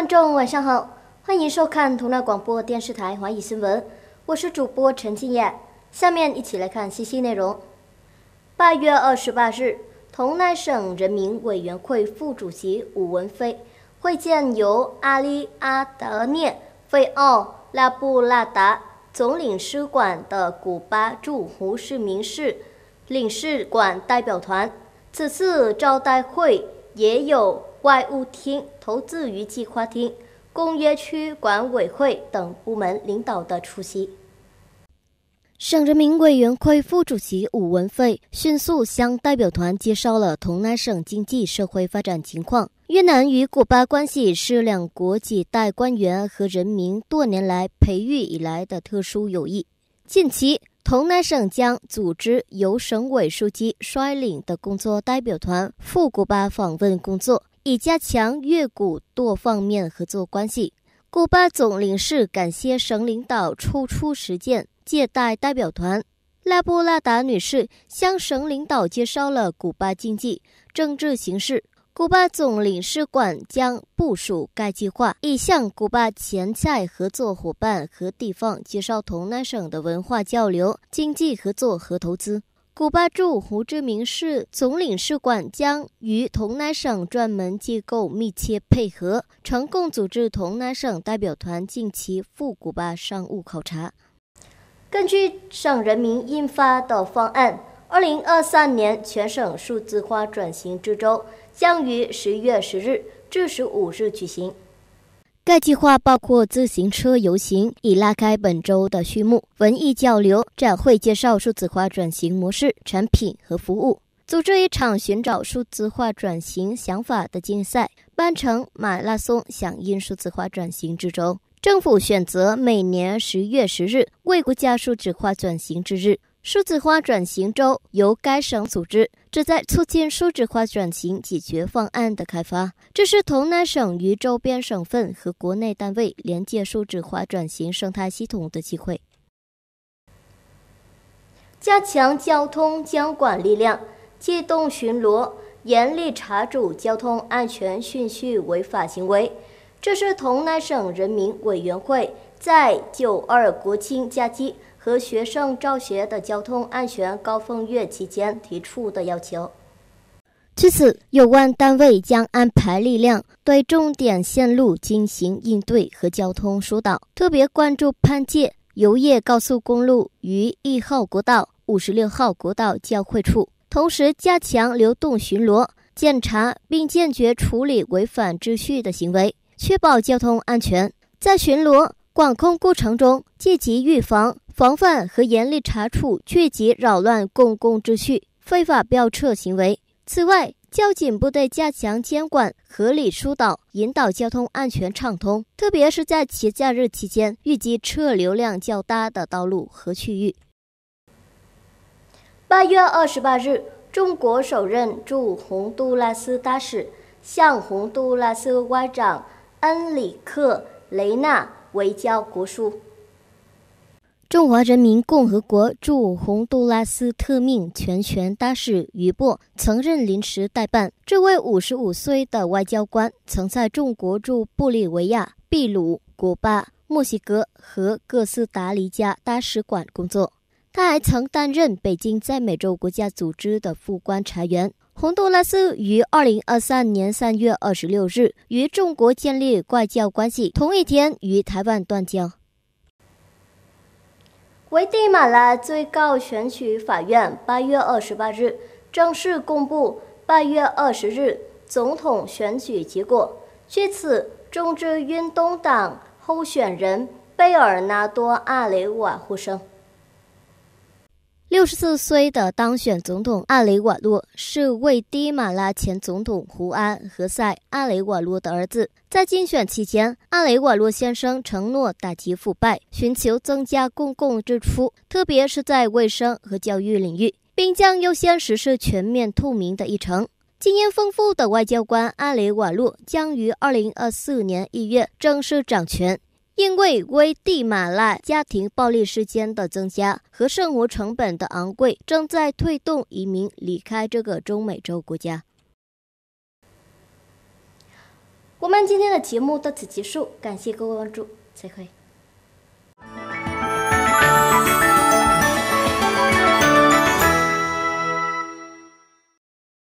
观众晚上好，欢迎收看同奈广播电视台华语新闻，我是主播陈静燕。下面一起来看信息内容。八月二十八日，同奈省人民委员会副主席武文飞会见由阿里阿德涅费奥拉布拉达总领事馆的古巴驻胡市明市领事馆代表团。此次招待会也有。外务厅、投资与计划厅、工业区管委会等部门领导的出席。省人民委员会副主席武文费迅速向代表团介绍了同南省经济社会发展情况。越南与古巴关系是两国几代官员和人民多年来培育以来的特殊友谊。近期。同南省将组织由省委书记率领的工作代表团赴古巴访问工作，以加强越古多方面合作关系。古巴总领事感谢省领导抽出时间接待代表团。拉布拉达女士向省领导介绍了古巴经济、政治形势。古巴总领事馆将部署该计划，已向古巴潜在合作伙伴和地方介绍同南省的文化交流、经济合作和投资。古巴驻胡志明市总领事馆将与同南省专门机构密切配合，成功组织同南省代表团近期赴古巴商务考察。根据省人民印发的方案。二零二三年全省数字化转型之周将于十月十日至十五日举行。该计划包括自行车游行，已拉开本周的序幕；文艺交流、展会介绍数字化转型模式、产品和服务；组织一场寻找数字化转型想法的竞赛；半程马拉松，响应数字化转型之周。政府选择每年十月十日为国家数字化转型之日。数字化转型周由该省组织，旨在促进数字化转型解决方案的开发。这是同南省与周边省份和国内单位连接数字化转型生态系统的机会。加强交通监管力量，机动巡逻，严厉查处交通安全顺序违法行为。这是同南省人民委员会在九二国庆假期。和学生教学的交通安全高峰月期间提出的要求。据此，有关单位将安排力量对重点线路进行应对和交通疏导，特别关注潘界油业高速公路与一号国道、五十六号国道交汇处，同时加强流动巡逻检查，并坚决处理违反秩序的行为，确保交通安全。在巡逻。管控过程中，积极预防、防范和严厉查处聚集扰乱公共秩序、非法飙车行为。此外，交警部队加强监管、合理疏导，引导交通安全畅通，特别是在节假日期间，预计车流量较大的道路和区域。八月二十八日，中国首任驻洪都拉斯大使向洪都拉斯外长恩里克·雷纳。围剿国书。中华人民共和国驻洪都拉斯特命全权大使余波曾任临时代办。这位五十五岁的外交官曾在中国驻布利维亚、秘鲁、古巴、墨西哥和哥斯达黎加大使馆工作。他还曾担任北京在美洲国家组织的副观察员。洪都拉斯于二零二三年三月二十六日与中国建立外交关系，同一天与台湾断交。危地马拉最高选举法院八月二十八日正式公布八月二十日总统选举结果，据此，中之运动党候选人贝尔纳多·阿雷瓦呼声。六十四岁的当选总统阿雷瓦洛是为迪马拉前总统胡安·何塞·阿雷瓦洛的儿子。在竞选期间，阿雷瓦洛先生承诺打击腐败，寻求增加公共支出，特别是在卫生和教育领域，并将优先实施全面透明的议程。经验丰富的外交官阿雷瓦洛将于二零二四年一月正式掌权。因为危地马拉家庭暴力事件的增加和生活成本的昂贵，正在推动移民离开这个中美洲国家。我们今天的节目到此结束，感谢各位关注，再会。